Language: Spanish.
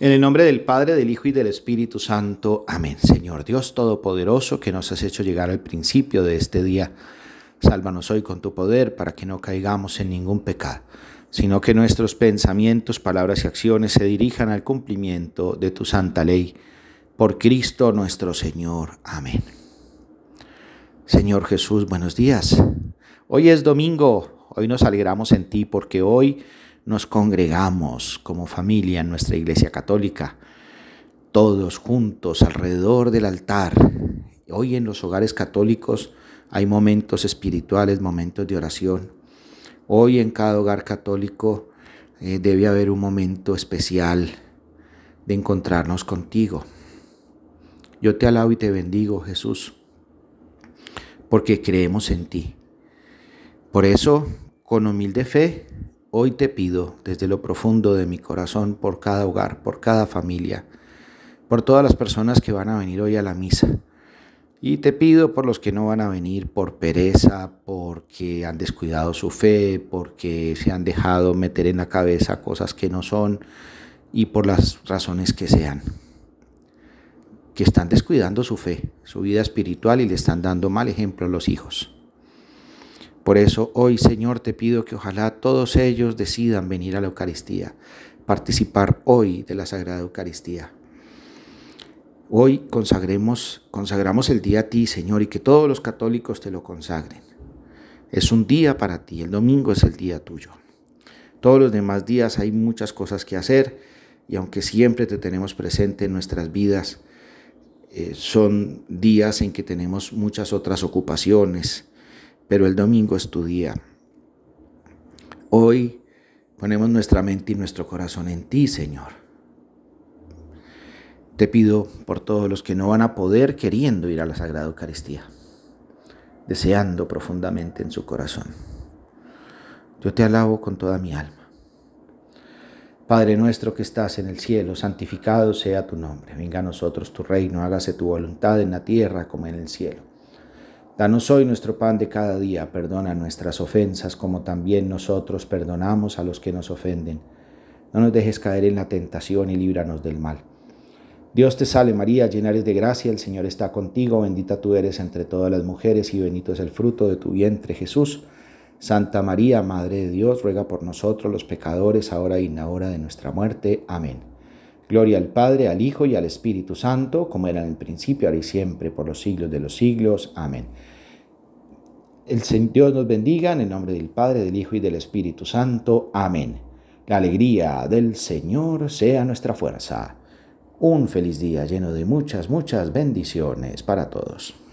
En el nombre del Padre, del Hijo y del Espíritu Santo. Amén. Señor Dios Todopoderoso, que nos has hecho llegar al principio de este día, sálvanos hoy con tu poder para que no caigamos en ningún pecado, sino que nuestros pensamientos, palabras y acciones se dirijan al cumplimiento de tu santa ley. Por Cristo nuestro Señor. Amén. Señor Jesús, buenos días. Hoy es domingo, hoy nos alegramos en ti porque hoy nos congregamos como familia en nuestra Iglesia Católica, todos juntos alrededor del altar. Hoy en los hogares católicos hay momentos espirituales, momentos de oración. Hoy en cada hogar católico eh, debe haber un momento especial de encontrarnos contigo. Yo te alabo y te bendigo, Jesús, porque creemos en ti. Por eso, con humilde fe, Hoy te pido desde lo profundo de mi corazón por cada hogar, por cada familia, por todas las personas que van a venir hoy a la misa. Y te pido por los que no van a venir por pereza, porque han descuidado su fe, porque se han dejado meter en la cabeza cosas que no son y por las razones que sean. Que están descuidando su fe, su vida espiritual y le están dando mal ejemplo a los hijos. Por eso hoy, Señor, te pido que ojalá todos ellos decidan venir a la Eucaristía, participar hoy de la Sagrada Eucaristía. Hoy consagremos, consagramos el día a ti, Señor, y que todos los católicos te lo consagren. Es un día para ti, el domingo es el día tuyo. Todos los demás días hay muchas cosas que hacer y aunque siempre te tenemos presente en nuestras vidas, eh, son días en que tenemos muchas otras ocupaciones, pero el domingo es tu día. Hoy ponemos nuestra mente y nuestro corazón en ti, Señor. Te pido por todos los que no van a poder queriendo ir a la Sagrada Eucaristía, deseando profundamente en su corazón. Yo te alabo con toda mi alma. Padre nuestro que estás en el cielo, santificado sea tu nombre. Venga a nosotros tu reino, hágase tu voluntad en la tierra como en el cielo. Danos hoy nuestro pan de cada día, perdona nuestras ofensas como también nosotros perdonamos a los que nos ofenden. No nos dejes caer en la tentación y líbranos del mal. Dios te salve María, llena eres de gracia, el Señor está contigo, bendita tú eres entre todas las mujeres y bendito es el fruto de tu vientre Jesús. Santa María, Madre de Dios, ruega por nosotros los pecadores, ahora y en la hora de nuestra muerte. Amén. Gloria al Padre, al Hijo y al Espíritu Santo, como era en el principio, ahora y siempre, por los siglos de los siglos. Amén. El Dios nos bendiga en el nombre del Padre, del Hijo y del Espíritu Santo. Amén. La alegría del Señor sea nuestra fuerza. Un feliz día lleno de muchas, muchas bendiciones para todos.